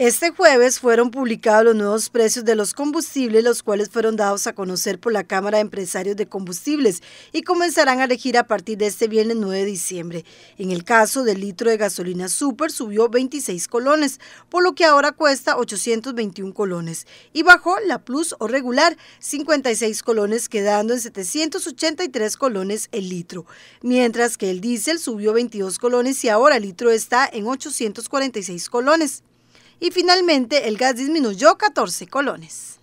Este jueves fueron publicados los nuevos precios de los combustibles, los cuales fueron dados a conocer por la Cámara de Empresarios de Combustibles y comenzarán a regir a partir de este viernes 9 de diciembre. En el caso del litro de gasolina super subió 26 colones, por lo que ahora cuesta 821 colones, y bajó la plus o regular 56 colones, quedando en 783 colones el litro, mientras que el diésel subió 22 colones y ahora el litro está en 846 colones y finalmente el gas disminuyó 14 colones.